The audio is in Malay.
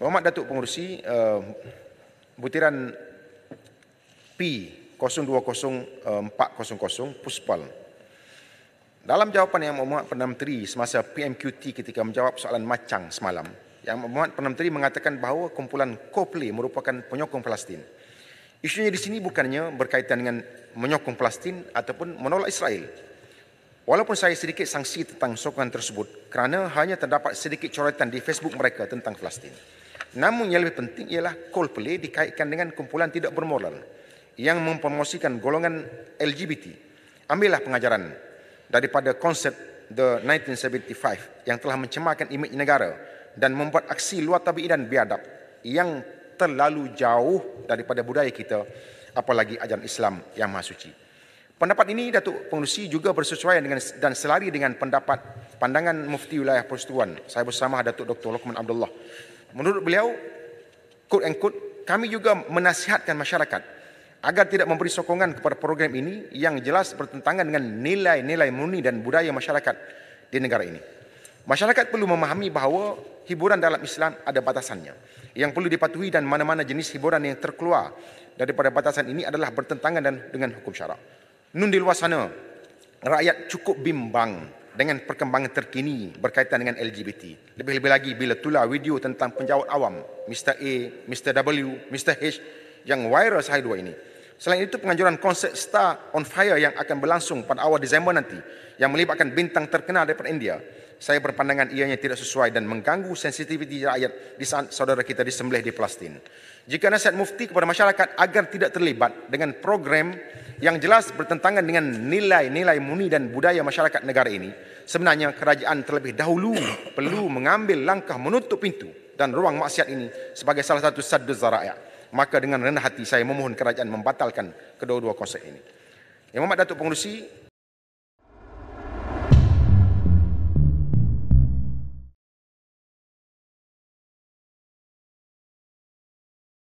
Muhammad Datuk Pengurusi eh, butiran P020400 eh, Puspal. Dalam jawapan yang Muhammad Perdana Menteri semasa PMQT ketika menjawab soalan macang semalam, yang Muhammad Perdana Menteri mengatakan bahawa kumpulan Kopli merupakan penyokong Palestin. Isunya di sini bukannya berkaitan dengan menyokong Palestin ataupun menolak Israel. Walaupun saya sedikit sanksi tentang sokongan tersebut kerana hanya terdapat sedikit coretan di Facebook mereka tentang Palestin. Namun yang lebih penting ialah Coldplay dikaitkan dengan kumpulan tidak bermoral yang mempromosikan golongan LGBT. Ambillah pengajaran daripada konsep The 1975 yang telah mencemarkan imej negara dan membuat aksi luar tabi dan biadab yang terlalu jauh daripada budaya kita apalagi ajaran Islam yang maha suci. Pendapat ini Datuk Pengurusi juga bersesuaian dengan dan selari dengan pendapat pandangan Mufti Wilayah Persatuan saya bersama Datuk Dr. Lokman Abdullah Menurut beliau, quote and quote, kami juga menasihatkan masyarakat agar tidak memberi sokongan kepada program ini yang jelas bertentangan dengan nilai-nilai murni dan budaya masyarakat di negara ini. Masyarakat perlu memahami bahawa hiburan dalam Islam ada batasannya. Yang perlu dipatuhi dan mana-mana jenis hiburan yang terkeluar daripada batasan ini adalah bertentangan dan dengan hukum syarak. Nun di luar sana, rakyat cukup bimbang dengan perkembangan terkini berkaitan dengan LGBT. Lebih-lebih lagi bila tular video tentang penjawat awam Mr. A, Mr. W, Mr. H yang viral sehari dua ini. Selain itu penganjuran konsert Star on Fire yang akan berlangsung pada awal Disember nanti yang melibatkan bintang terkenal daripada India. Saya berpandangan ianya tidak sesuai dan mengganggu sensitiviti rakyat di saat saudara kita disembelih di Palestin. Jika nasihat mufti kepada masyarakat agar tidak terlibat dengan program yang jelas bertentangan dengan nilai-nilai muni dan budaya masyarakat negara ini, sebenarnya kerajaan terlebih dahulu perlu mengambil langkah menutup pintu dan ruang maksiat ini sebagai salah satu saddu zara'ya. Maka dengan rendah hati saya memohon kerajaan membatalkan kedua-dua konsep ini. Yang Muhammad Datuk Pengurusi,